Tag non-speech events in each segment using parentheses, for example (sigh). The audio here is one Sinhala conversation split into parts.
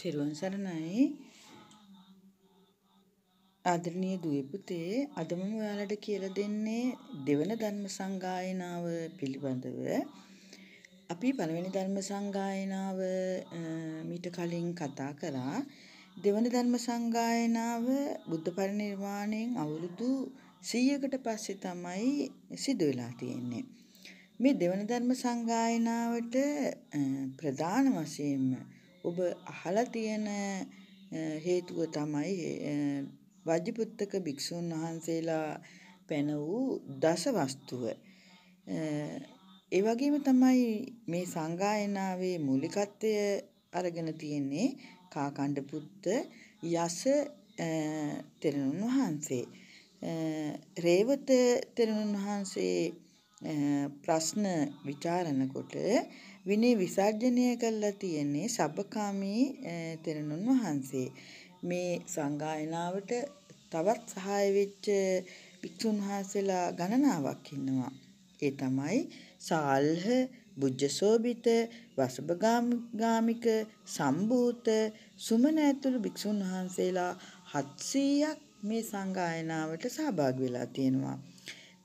තෙරුවන් සරණයි ආදරණීය දුවේ පුතේ අද මම ඔයාලට කියලා දෙන්නේ දෙවන ධර්ම සංගායනාව පිළිබඳව අපි පළවෙනි ධර්ම සංගායනාව මීට කලින් කතා කරා දෙවන ධර්ම සංගායනාව බුද්ධ පරිනිර්වාණයෙන් අවුරුදු 100කට පස්සේ තමයි සිදු වෙලා තියෙන්නේ මේ දෙවන ධර්ම සංගායනාවට ප්‍රධාන වශයෙන්ම ඔබ අහලා තියෙන හේතුව තමයි වජ්ජිපුත්තක භික්ෂූන් වහන්සේලා පැන වූ දසවස්තුව. ඒ වගේම තමයි මේ සංගායනාවේ මූලිකත්වය අරගෙන තියෙන්නේ කාකණ්ඩ පුත්ත යස තෙරණුන් වහන්සේ. රේවත තෙරණුන් වහන්සේ ප්‍රශ්න විචාරණකොට විනය විසර්ජනය කරලා තියෙන්නේ සබකාමී තෙරණුන් වහන්සේ. මේ සංගායනාවට තවත් සහාය වෙච්ච භික්ෂුන් වහන්සේලා ගණනාවක් ඉන්නවා. ඒ තමයි සාල්හ, බුජ්ජසෝබිත, වසබගාමික, සම්බූත, සුමන ඇතුළු භික්ෂුන් වහන්සේලා 700ක් මේ සංගායනාවට සහභාගී වෙලා තියෙනවා.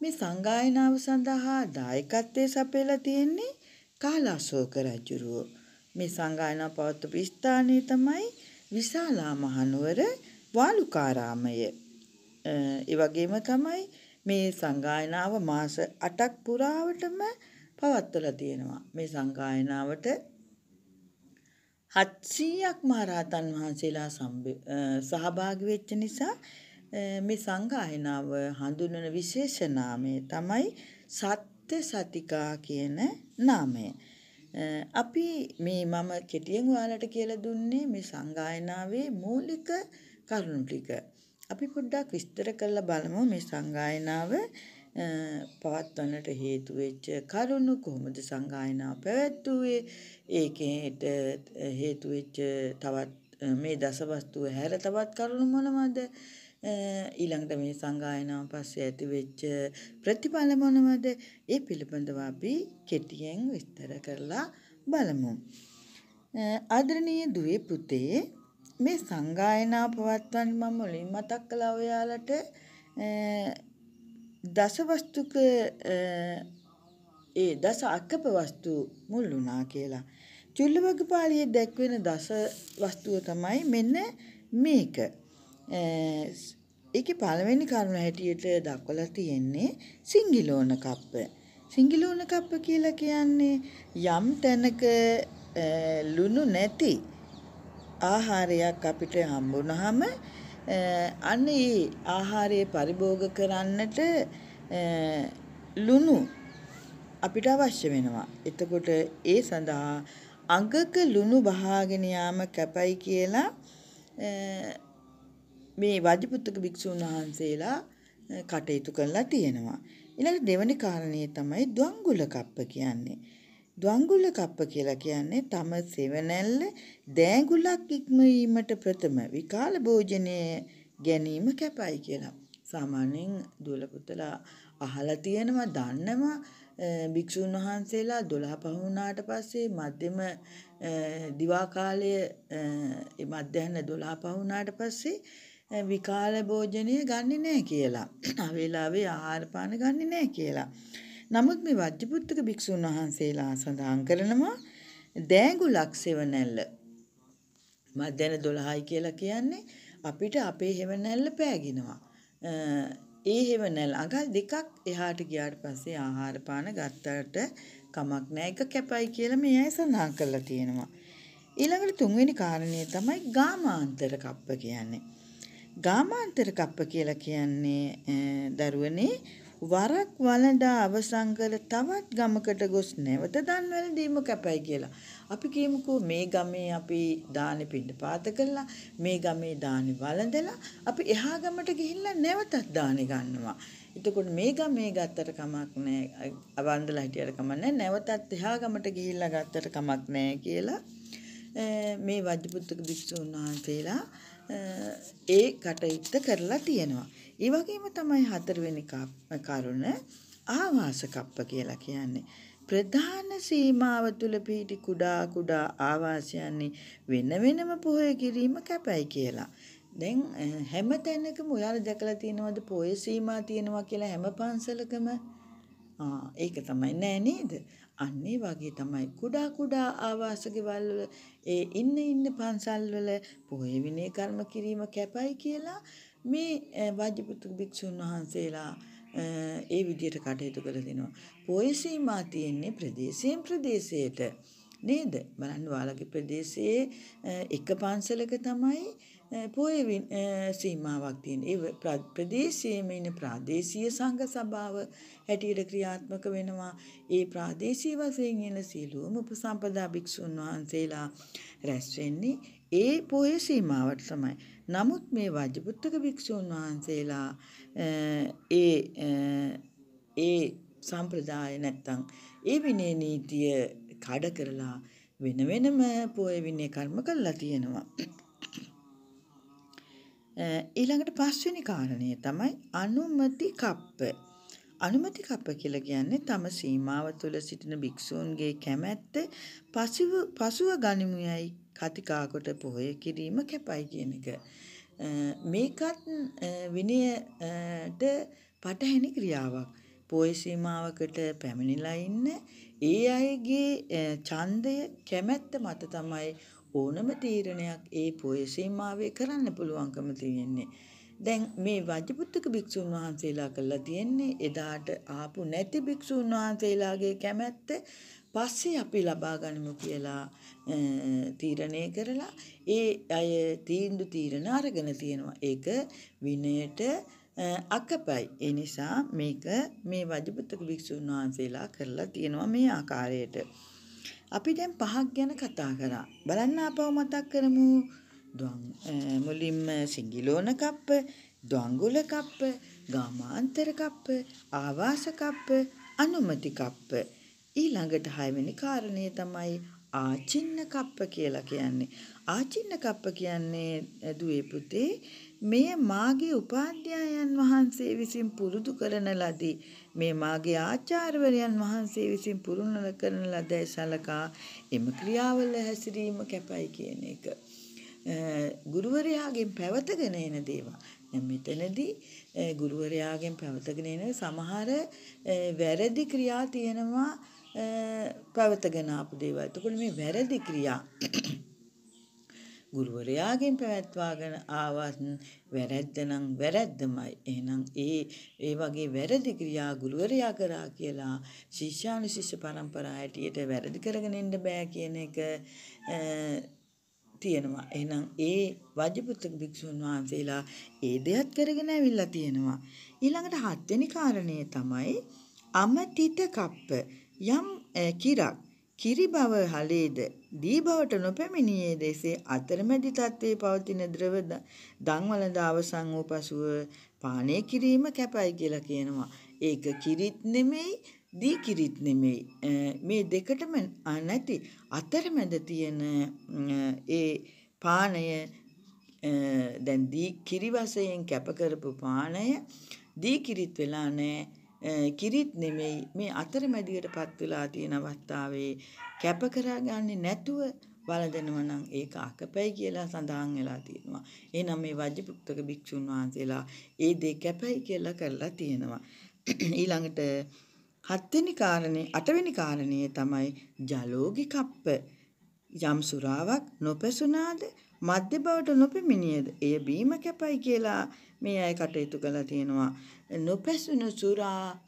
මේ සංගායනාව සඳහා දායකත්වයේ සපයලා තියෙන්නේ කාලාශෝක රජුරුව මේ සංගායනා පවත්වපු ස්ථානය තමයි විශාලා මහනුවර වාලුකාරාමය. ඒ වගේම තමයි මේ සංගායනාව මාස 8ක් පුරාවටම පවත්වලා තියෙනවා. මේ සංගායනාවට 700ක් මහරහතන් වහන්සේලා සහභාගී වෙච්ච නිසා මේ සංගායනාව හඳුන්වන විශේෂ නාමය තමයි සත් සත්‍ය සතිකා කියන නාමය. අපි මේ මම කෙටියෙන් ඔයාලට කියලා දුන්නේ මේ සංගායනාවේ මූලික කරුණු ටික. අපි පොඩ්ඩක් විස්තර කරලා බලමු මේ සංගායනාව පවත්වන්නට හේතු වෙච්ච කරුණු කොහොමද සංගායනාව පැවැත්වුවේ ඒකේට හේතු වෙච්ච තවත් මේ දසවස්තුව හැර තවත් කරුණු මොනවද ඊළඟට මේ සංගායනාව පස්සේ ඇතිවෙච්ච ප්‍රතිඵල මොනවද? ඒ පිළිබඳව අපි කෙටියෙන් විස්තර කරලා බලමු. ආදරණීය දුවේ පුතේ මේ සංගායනාව පවත්වන්නේ මම මුලින් මතක් කළා ඔයාලට දසවස්තුක ඒ දස අක්කප වස්තු මුල් වුණා කියලා. චුල්ලවගපාලියේ දැක්වෙන දස වස්තුව තමයි මෙන්න මේක. ඒකේ පළවෙනි කරුණ හැටියට දක්වලා තියෙන්නේ සිංගිලෝන කප්ප. සිංගිලෝන කප්ප කියලා කියන්නේ යම් තැනක ලුණු නැති ආහාරයක් අපිට හම්බුනහම අන්න ඒ ආහාරය පරිභෝග කරන්නට ලුණු අපිට අවශ්‍ය වෙනවා. එතකොට ඒ සඳහා අඟක ලුණු බහාගෙන යාම කැපයි කියලා මේ වජිපුත්තක භික්ෂූන් වහන්සේලා කටයුතු කරලා තියෙනවා. ඊළඟ දෙවැනි කාරණේ තමයි ද්වංගුල කප්ප කියන්නේ. ද්වංගුල කප්ප කියලා කියන්නේ තම සෙවණැල්ල දෑඟුලක් ඉක්මවීමට ප්‍රථම විකාල භෝජනය ගැනීම කැපයි කියලා. සාමාන්‍යයෙන් දුවල පුතලා අහලා තියෙනවා දන්නවා භික්ෂූන් වහන්සේලා 12 පහ වුණාට පස්සේ මධ්‍යම දිවා කාලයේ මධ්‍යහන 12 පහ වුණාට පස්සේ විකාල භෝජනය ගන්නෙ නෑ කියලා. අවේලාවේ (clears throat) ආහාර පාන ගන්නෙ නෑ කියලා. නමුත් මේ වජ්ජපුත්තක භික්ෂුන් වහන්සේලා සඳහන් කරනවා දෑගුලක් සෙවණැල්ල. මධ්‍යන 12යි කියලා කියන්නේ අපිට අපේ හෙවණැල්ල පෑගිනවා. ඒ හෙවණැල්ල අඟල් දෙකක් එහාට ගියාට පස්සේ ආහාර පාන ගත්තට කමක් නෑ එක කැපයි කියලා මේ අය සඳහන් කරලා තියෙනවා. ඊළඟට තුන්වෙනි කාරණය තමයි ගාමාන්තර කප්ප කියන්නේ. ගාමාන්තර කප්ප කියලා කියන්නේ දරුවනේ වරක් වළඳා අවසන් කර තවත් ගමකට ගොස් නැවත දන්වැල් දීම කැපයි කියලා. අපි කියමුකෝ මේ ගමේ අපි දානේ පිටපාත කළා, මේ ගමේ දානේ වළඳලා අපි එහා ගමට ගිහිල්ලා නැවතත් දානේ ගන්නවා. එතකොට මේ ගමේ ගත්තට කමක් නැහැ. අවන්දලා හිටියට කමක් නැහැ. නැවතත් එහා ගමට ගිහිල්ලා ගත්තට කමක් නැහැ කියලා මේ වජ්ජපුත්තක භික්ෂුන් වහන්සේලා ඒ කටයුත්ත කරලා තියෙනවා. ඒ වගේම තමයි හතරවෙනි කරුණ ආවාස කප්ප කියලා කියන්නේ. ප්‍රධාන සීමාව තුළ පිහිටි කුඩා කුඩා ආවාසයන්නේ වෙන වෙනම පොහොය කිරීම කැපයි කියලා. දැන් හැම තැනකම ඔයාලා දැකලා තියෙනවද පොය සීමා තියෙනවා කියලා හැම පන්සලකම? ආ ඒක තමයි නෑ නේද? අන්න ඒ වගේ තමයි කුඩා කුඩා ආවාස ගෙවල් වල ඒ ඉන්න ඉන්න පන්සල් වල පොහේ විනය කර්ම කිරීම කැපයි කියලා මේ වජිපුතු භික්ෂුන් වහන්සේලා ඒ විදිහට කටයුතු කරලා දෙනවා. පොහේ සීමා තියෙන්නේ ප්‍රදේශයෙන් ප්‍රදේශයට. නේද? බලන්න ඔයාලගේ ප්‍රදේශයේ එක පන්සලක තමයි පොය සීමාවක් තියෙන. ඒ ප්‍රදේශයේම ඉන්න ප්‍රාදේශීය සංඝ සභාව හැටියට ක්‍රියාත්මක වෙනවා. ඒ ප්‍රාදේශීය වශයෙන් ඉන්න සීලුවම උපසම්පදා භික්ෂුන් වහන්සේලා රැස් වෙන්නේ ඒ පොය සීමාවට තමයි. නමුත් මේ වජිපුත්තක භික්ෂුන් වහන්සේලා ඒ ඒ සම්ප්‍රදාය නැත්තම් ඒ විනය නීතිය කඩ කරලා වෙන වෙනම පොය විනය කර්ම කළා තියෙනවා. ඊළඟට පස්වෙනි කාරණය තමයි අනුමති කප්ප. අනුමති කප්ප කියලා කියන්නේ තම සීමාව තුළ සිටින භික්ෂූන්ගේ කැමැත්ත පසුව පසුව ගනිමු යයි කතිකා කොට පොහොය කිරීම කැපයි කියන එක. මේකත් විනයට පටහැනි ක්‍රියාවක්. පොය සීමාවකට පැමිණිලා ඉන්න ඒ අයගේ ඡන්දය කැමැත්ත මත තමයි ඕනම තීරණයක් ඒ පොය සීමාවේ කරන්න පුළුවන්කම තියෙන්නේ. දැන් මේ වජිපුත්තක භික්ෂූන් වහන්සේලා කරලා තියෙන්නේ එදාට ආපු නැති භික්ෂූන් වහන්සේලාගේ කැමැත්ත පස්සේ අපි ලබා ගනිමු කියලා තීරණය කරලා ඒ අය තීන්දු තීරණ අරගෙන තියෙනවා. ඒක විනයට අකපයි. ඒ නිසා මේක මේ වජිපුත්තක භික්ෂූන් වහන්සේලා කරලා තියෙනවා මේ ආකාරයට. අපි දැන් පහක් ගැන කතා කරා. බලන්න ආපහු මතක් කරමු. මුලින්ම සිංගිලෝන කප්ප, ද්වංගුල කප්ප, ගාමාන්තර කප්ප, ආවාස කප්ප, අනුමති කප්ප. ඊළඟට හයවෙනි කාරණය තමයි ආචින්න කප්ප කියලා කියන්නේ. ආචින්න කප්ප කියන්නේ දුවේ පුතේ මෙය මාගේ උපාධ්‍යායන් වහන්සේ විසින් පුරුදු කරන ලදී මේ මාගේ ආචාර්යවරයන් වහන්සේ විසින් පුරුණල කරන ලද සලකා එම ක්‍රියාවල හැසිරීම කැපයි කියන එක. ගුරුවරයාගෙන් පැවතගෙන එන දේවා. මෙතනදී ගුරුවරයාගෙන් පැවතගෙන එන සමහර වැරදි ක්‍රියා තියෙනවා පැවතගෙන ආපු දේවල්. එතකොට මේ වැරදි ක්‍රියා ගුරුවරයාගෙන් පැවැත්වාගෙන ආවත් වැරැද්ද නම් වැරැද්දමයි. එහෙනම් ඒ ඒ වගේ වැරදි ක්‍රියා ගුරුවරයා කරා කියලා ශිෂ්‍යානු ශිෂ්‍ය පරම්පරා හැටියට වැරදි කරගෙන ඉන්න බෑ කියන එක තියෙනවා. එහෙනම් ඒ වජිපුත්‍ර භික්ෂුන් වහන්සේලා ඒ දෙයත් කරගෙන ඇවිල්ලා තියෙනවා. ඊළඟට හත්වෙනි කාරණය තමයි අමතිත කප්ප යම් කිරක් කිරි බව හලේද දී බවට නොපැමිණියේ දෙසේ අතරමැදි තත්ත්වයේ පවතින ද්‍රව දන්වලද අවසන් වූ පසුව පානය කිරීම කැපයි කියලා කියනවා. ඒක කිරිත් නෙමෙයි දී කිරිත් නෙමෙයි. මේ දෙකටම නැති අතරමැද තියෙන ඒ පානය දැන් දී කිරි වශයෙන් කැප කරපු පානය දී කිරිත් වෙලා නැහැ. කිරිත් නෙමෙයි මේ අතරමැදියට පත් වෙලා තියෙන අවස්ථාවේ කැප කරගන්නේ නැතුව වළඳනවා නම් ඒක අකපැයි කියලා සඳහන් වෙලා තියෙනවා. එහෙනම් මේ වජ්ජපුත්තක භික්ෂුන් වහන්සේලා ඒ දේ කැපයි කියලා කරලා තියෙනවා. ඊළඟට හත්වෙනි කාරණේ අටවෙනි කාරණේ තමයි ජලෝගි කප්ප යම් සුරාවක් නොපැසුනාද මධ්‍ය බවට නොපෙමිණියද එය බීම කැපයි කියලා මේ අය කටයුතු කළා තියෙනවා. නොපැසුණු සුරා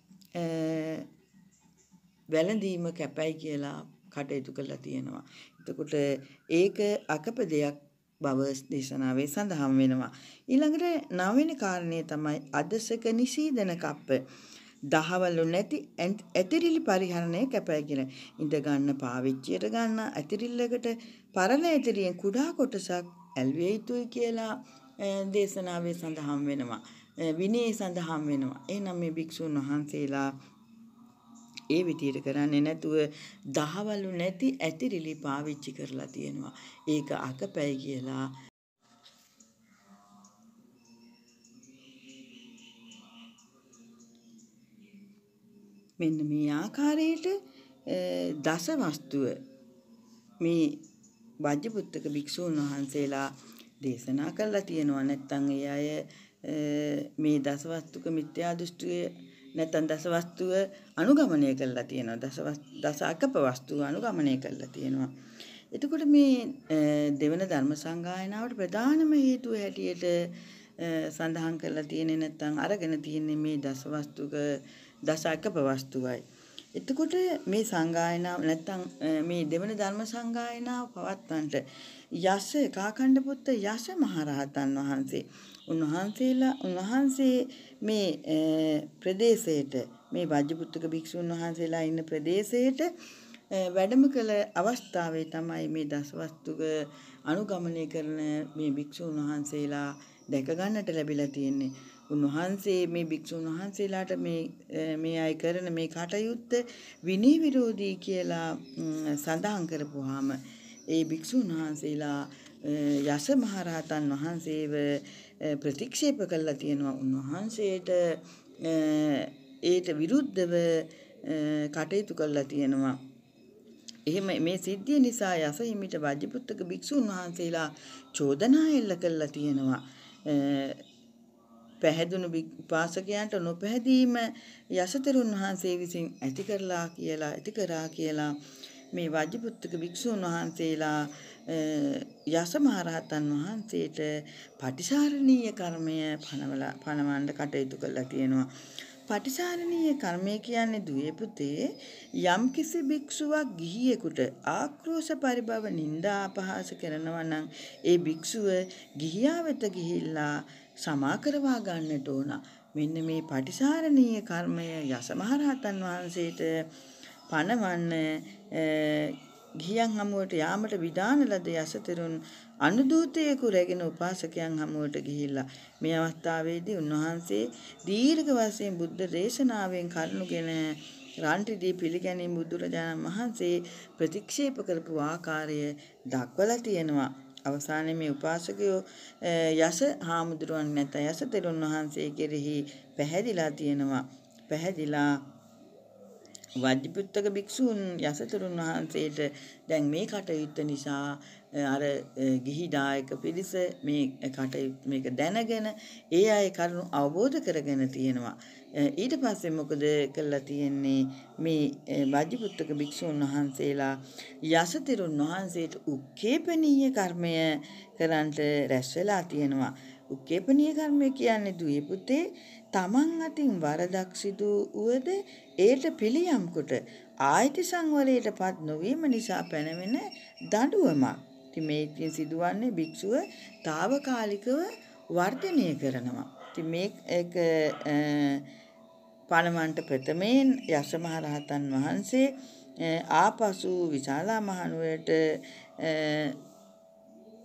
වැළඳීම කැපයි කියලා කටයුතු කළා තියෙනවා. එතකොට ඒක අකප දෙයක් බව දේශනාවේ සඳහන් වෙනවා. ඊළඟට නවවෙනි කාරණය තමයි අදසක නිසීදන කප්ප. දහවලු නැති ඇතිරිලි පරිහරණය කැපයි කියලා. ඉඳ ගන්න පාවිච්චියට ගන්න ඇතිරිල්ලකට පරණ ඇතිරියෙන් කුඩා කොටසක් ඇල්විය යුතුයි කියලා දේශනාවේ සඳහන් වෙනවා. විනයේ සඳහන් වෙනවා. එහෙනම් මේ භික්ෂුන් වහන්සේලා ඒ විදියට කරන්නේ නැතුව දහවලු නැති ඇතිරිලි පාවිච්චි කරලා තියෙනවා. ඒක අකපැයි කියලා මෙන්න මේ ආකාරයට දසවස්තුව මේ වජ්ජපුත්තක භික්ෂූන් වහන්සේලා දේශනා කරලා තියෙනවා. නැත්තම් ඒ අය මේ දසවස්තුක මිත්‍යා දෘෂ්ටියේ නැත්තම් දසවස්තුව අනුගමනය කරලා තියෙනවා. දසවස් දස අකප වස්තුව අනුගමනය කරලා තියෙනවා. එතකොට මේ දෙවන ධර්ම සංගායනාවට ප්‍රධානම හේතුව හැටියට සඳහන් කරලා තියෙන්නේ නැත්තම් අරගෙන තියෙන්නේ මේ දසවස්තුක දස අකප වස්තුවයි. එතකොට මේ සංගායනාව නැත්තම් මේ දෙවන ධර්ම සංගායනාව පවත්වන්නට යස කාකණ්ඩ පුත්ත යස මහරහතන් වහන්සේ උන්වහන්සේලා උන්වහන්සේ මේ ප්‍රදේශයට මේ වජ්ජපුත්තක භික්ෂුන් වහන්සේලා ඉන්න ප්‍රදේශයට වැඩම කළ අවස්ථාවේ තමයි මේ දසවස්තුක අනුගමනය කරන මේ භික්ෂුන් වහන්සේලා දැක ගන්නට ලැබිලා තියෙන්නේ. උන්වහන්සේ මේ භික්ෂුන් වහන්සේලාට මේ මේ අය කරන මේ කටයුත්ත විනී විරෝධී කියලා සඳහන් කරපුවාම ඒ භික්ෂුන් වහන්සේලා යස මහරහතන් වහන්සේව ප්‍රතික්ෂේප කළා තියෙනවා උන්වහන්සේට ඒට විරුද්ධව කටයුතු කළා තියෙනවා එහෙම මේ සිද්ධිය නිසා යස හිමිට වජ්ජපුත්තක භික්ෂුන් වහන්සේලා චෝදනා එල්ල කළා තියෙනවා පැහැදුණු උපාසකයන්ට නොපැහැදීම යසතරුන් වහන්සේ විසින් ඇති කරලා කියලා ඇති කරා කියලා මේ වජ්ජපුත්තක භික්ෂූන් වහන්සේලා යස මහරහතන් වහන්සේට පටිසාරණීය කර්මය පනවලා පනවන්න කටයුතු කළා තියෙනවා. පටිසාරණීය කර්මය කියන්නේ දුවේ පුතේ යම් කිසි භික්ෂුවක් ගිහියෙකුට ආක්‍රෝෂ පරිභව නිନ୍ଦා අපහාස කරනවා නම් ඒ භික්ෂුව ගිහියා වෙත ගිහිල්ලා සමා කරවා ගන්නට ඕන. මෙන්න මේ පටිසාරණීය කර්මය යසමහරහතන් වහන්සේට පණවන්න ගිහියන් හමුවට යාමට විධාන ලද යසතරුන් අනුදූතයෙකු රැගෙන උපාසකයන් හමුවට ගිහිල්ලා මේ අවස්ථාවේදී උන්වහන්සේ දීර්ඝ වශයෙන් බුද්ධ දේශනාවෙන් කරුණුගෙන රාන්ටිදී පිළිගැනීම බුදුරජාණන් වහන්සේ ප්‍රතික්ෂේප කරපු ආකාරය දක්වලා තියෙනවා අවසානයේ මේ උපාසකයෝ යස හාමුදුරුවන් නැත යස තෙරුන් වහන්සේ කෙරෙහි පැහැදිලා තියෙනවා පැහැදිලා වජ්ජිපුත්තක භික්ෂූන් යසතුරුන් වහන්සේට දැන් මේ කටයුත්ත නිසා අර ගිහි දායක පිරිස මේ කටයුත්ත මේක දැනගෙන ඒ අය කරුණු අවබෝධ කරගෙන තියෙනවා ඊට පස්සේ මොකද කළා තියෙන්නේ මේ වජ්ජිපුත්තක භික්ෂූන් වහන්සේලා යසතුරුන් වහන්සේට උක්කේපනීය කර්මය කරන්ට රැස් වෙලා තියෙනවා උකේපනීය කර්මය කියන්නේ දුවේ පුතේ තමන් අතින් වරදක් සිදු වුවද ඒට පිළියම් කොට ආයති සංවරයටපත් නොවීම නිසා පැනවෙන දඬුවමක්. ඉතින් මේ ඉතින් සිදුවන්නේ භික්ෂුව తాවකාලිකව වර්ධනය කරනවා. ඉතින් මේක පණමන්ට ප්‍රථමයෙන් යස මහරහතන් වහන්සේ ආපසු විශාලා මහනුවරට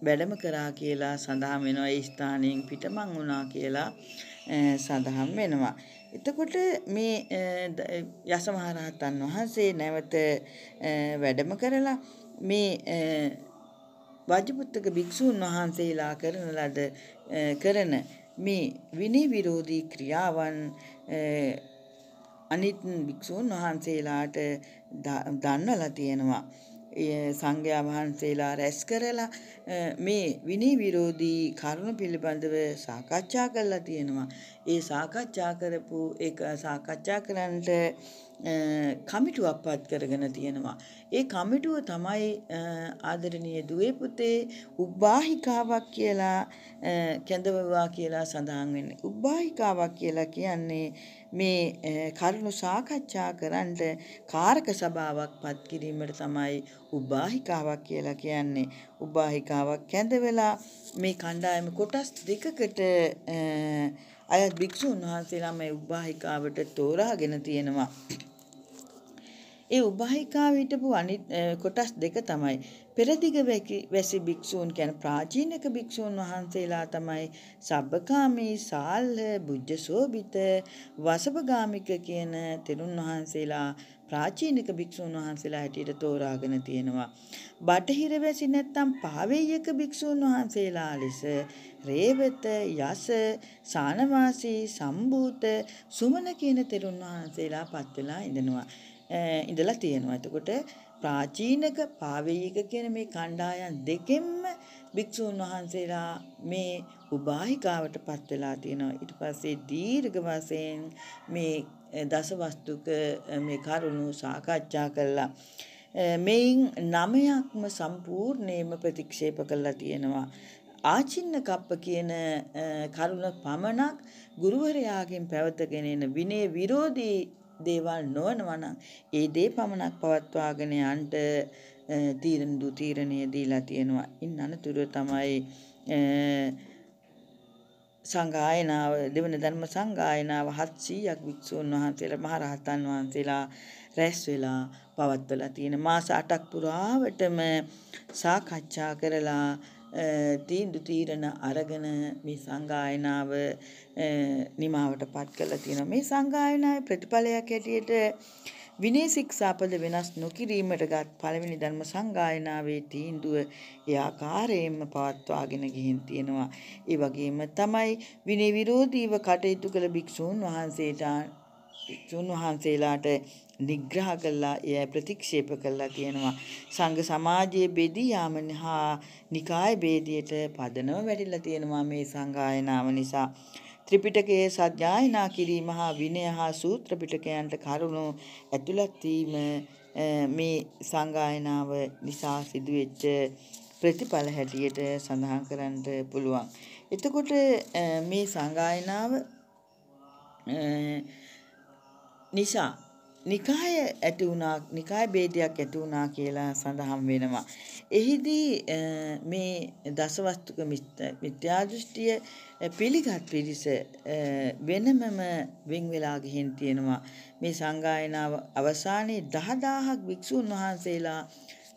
වැඩම කරා කියලා සඳහන් වෙනවා ඒ ස්ථානයෙන් පිටමං වුණා කියලා සඳහන් වෙනවා. එතකොට මේ යසමහරහතන් වහන්සේ නැවත වැඩම කරලා මේ වජිපුත්තක භික්ෂූන් වහන්සේලා කරන ලද කරන මේ විනී විරෝධී ක්‍රියාවන් අනිත් භික්ෂූන් වහන්සේලාට දන්වලා තියෙනවා. සංඝයා වහන්සේලා රැස් කරලා මේ විනී විරෝධී කරුණු පිළිබඳව සාකච්ඡා කරලා තියෙනවා. ඒ සාකච්ඡා කරපු ඒක සාකච්ඡා කරන්නට කමිටුවක් පත් කරගෙන තියෙනවා. ඒ කමිටුව තමයි ආදරණීය දුවේ පුතේ උබ්බාහිකාවක් කියලා කැඳවවා කියලා සඳහන් වෙන්නේ. උබ්බාහිකාවක් කියලා කියන්නේ මේ කරුණු සාකච්ඡා කරන්න කාරක සභාවක් පත් කිරීමට තමයි උබ්බාහිකාවක් කියලා කියන්නේ. උබ්බාහිකාවක් කැඳවලා මේ කණ්ඩායම කොටස් දෙකකට අයත් භික්ෂූන් වහන්සේලා මේ උබ්බාහිකාවට තෝරාගෙන තියෙනවා. ඒ උභායිකාව හිටපු අනිත් කොටස් දෙක තමයි පෙරදිග වැසි භික්ෂූන් කියන ප්‍රාචීනක භික්ෂූන් වහන්සේලා තමයි සබ්බකාමී සාල්හ බුද්ධසෝබිත වසබගාමික කියන තෙරුන් වහන්සේලා ප්‍රාචීනක භික්ෂූන් වහන්සේලා හැටියට තෝරාගෙන තියෙනවා බටහිර වැසි නැත්තම් පාවේයක භික්ෂූන් වහන්සේලා ලෙස රේවත යස සානවාසී සම්බූත සුමන කියන තෙරුන් වහන්සේලා පත් වෙලා ඉඳනවා ඉඳලා තියෙනවා. එතකොට ප්‍රාචීනක පාවෙයික කියන මේ කණ්ඩායම් දෙකෙන්ම භික්ෂුන් වහන්සේලා මේ උභායිකාවට පත් වෙලා තියෙනවා. ඊට පස්සේ දීර්ඝ වශයෙන් මේ දසවස්තුක මේ කරුණු සාකච්ඡා කළා. මෙයින් නමයක්ම සම්පූර්ණයෙන්ම ප්‍රතික්ෂේප කළා තියෙනවා. ආචින්න කප්ප කියන කරුණ පමණක් ගුරුවරයාගෙන් පැවතගෙන එන විනය විරෝධී දේවල් නොවනවා නම් ඒ දේ පමණක් පවත්වාගෙන යන්න තීරණ දු තීරණය දීලා තියෙනවා. ඉන් අනතුරුව තමයි සංගායනාව දෙවන ධර්ම සංගායනාව 700ක් වික්ෂූන් වහන්සේලා මහරහතන් වහන්සේලා රැස් වෙලා පවත්වලා තියෙන මාස 8ක් පුරාවටම සාකච්ඡා කරලා තීන්දු තීරණ අරගෙන මේ සංගායනාව නිමාවට පත් කළ තියෙනවා. මේ සංගායනාවේ ප්‍රතිඵලයක් ඇටියට විනය ශික්ෂාපද වෙනස් නොකිරීමටගත් පළවෙනි ධර්ම සංගායනාවේ තීන්දුව ඒ ආකාරයෙන්ම පවත්වාගෙන ගිහින් තියෙනවා. ඒ වගේම තමයි විනය විරෝධීව කටයුතු කළ භික්ෂූන් වහන්සේට භික්ෂූන් වහන්සේලාට නිග්‍රහ කළා එය ප්‍රතික්ෂේප කළා කියනවා සංඝ සමාජයේ බෙදී යාම හා නිකාය ભેදයට පදනම වැටිලා තියෙනවා මේ සංගායනාව නිසා ත්‍රිපිටකයේ සත්‍යයනා කිරීම හා විනය හා සූත්‍ර පිටකයන්ට කරුණු ඇතුළත් වීම මේ සංගායනාව නිසා සිදුවෙච්ච ප්‍රතිඵල හැටියට සඳහන් කරන්න පුළුවන්. එතකොට මේ සංගායනාව නිසා නිකාය ඇති වුණා නිකාය ભેදයක් ඇති වුණා කියලා සඳහන් වෙනවා. එහිදී මේ දසවස්තුක මිත්‍යා දෘෂ්ටිය පිළිගත් පිරිස වෙනමම වෙන් වෙලා ගිහින් තියෙනවා. මේ සංගායනාව අවසානයේ 10000ක් භික්ෂුන් වහන්සේලා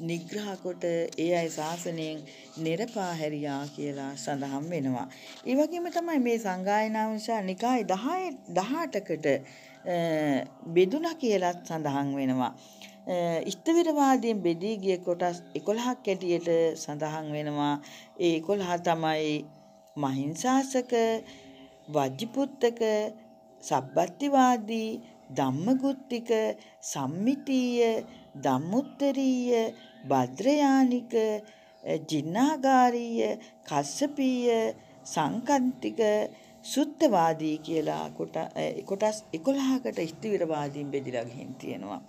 නිග්‍රහ කොට ඒ අය ශාසනයෙන් නිරපා හැරියා කියලා සඳහන් වෙනවා. ඒ වගේම තමයි මේ සංගායනාව නිසා නිකාය 10 18කට බෙදුනා කියලත් සඳහන් වෙනවා. ඉස්තවිරවාදයෙන් බෙදී ගිය කොටස් 11ක් ඇටියට සඳහන් වෙනවා. ඒ 11 තමයි මහින්සාසක, වජ්ජිපුත්තක, සබ්බත්තිවාදී, ධම්මගුත්තික, සම්මිතීය, ධම්මුත්තරීය, භද්‍රයානික, ජින්නාගාරීය, කස්සපීය, සංකන්තික සුත්තවාදී කියලා කොටස් 11කට ස්ථවිරවාදීන් බෙදිලා ගිහින් තියෙනවා.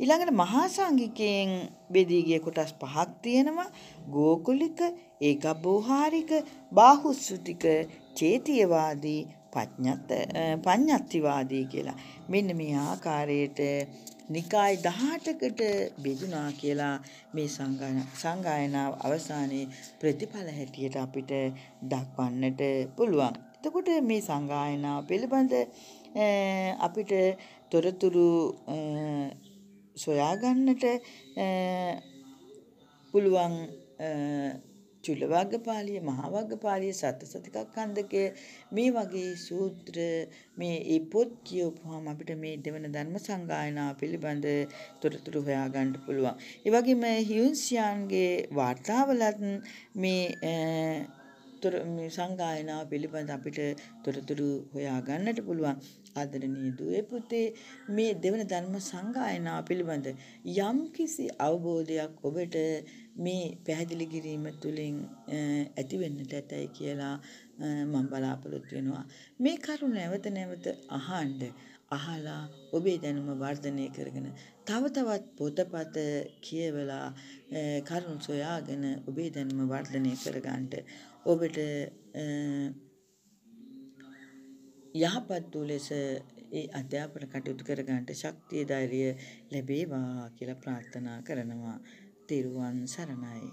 ඊළඟට මහා සංගිකයෙන් බෙදී ගිය කොටස් පහක් තියෙනවා. ගෝකුලික, ඒකබෝහාරික, බාහුසුතික, චේතියවාදී, පඤ්ඤත් පඤ්ඤත්තිවාදී කියලා. මෙන්න මේ ආකාරයට නිකාය 18කට බෙදුනා කියලා මේ සංගායනාව අවසානයේ ප්‍රතිඵල හැටියට අපිට දක්වන්නට පුළුවන්. එතකොට මේ සංගායනාව පිළිබඳ අපිට තොරතුරු සොයාගන්නට පුළුවන් චුල්ලවග්ගපාලිය මහවග්ගපාලිය සත්සතිකක් කන්දකය මේ වගේ සූත්‍ර මේ ඒ පොත් කියවපුවාම අපිට මේ දෙවන ධර්ම සංගායනා පිළිබඳ තොරතුරු හොයාගන්න පුළුවන්. ඒ වගේම හියුන්සියාන්ගේ වාර්තාවලත් මේ තොර මේ සංගායනාව පිළිබඳ අපිට තොරතුරු හොයා ගන්නට පුළුවන්. ආදරණීය දුවේ පුතේ මේ දෙවන ධර්ම සංගායනාව පිළිබඳ යම් කිසි අවබෝධයක් ඔබට මේ පැහැදිලි කිරීම තුළින් ඇති වෙන්නට ඇතයි කියලා මම බලාපොරොත්තු වෙනවා. මේ කරුණ නැවත නැවත අහන්න අහලා ඔබේ දැනුම වර්ධනය කරගෙන තව තවත් පොතපත කියවලා කරුණු සොයාගෙන ඔබේ දැනුම වර්ධනය කරගන්නට ඔබට යහපත් වූ ලෙස ඒ අධ්‍යාපන කටයුතු කරගන්නට ශක්තිය ධෛර්යය ලැබේවා කියලා ප්‍රාර්ථනා කරනවා. තෙරුවන් සරණයි.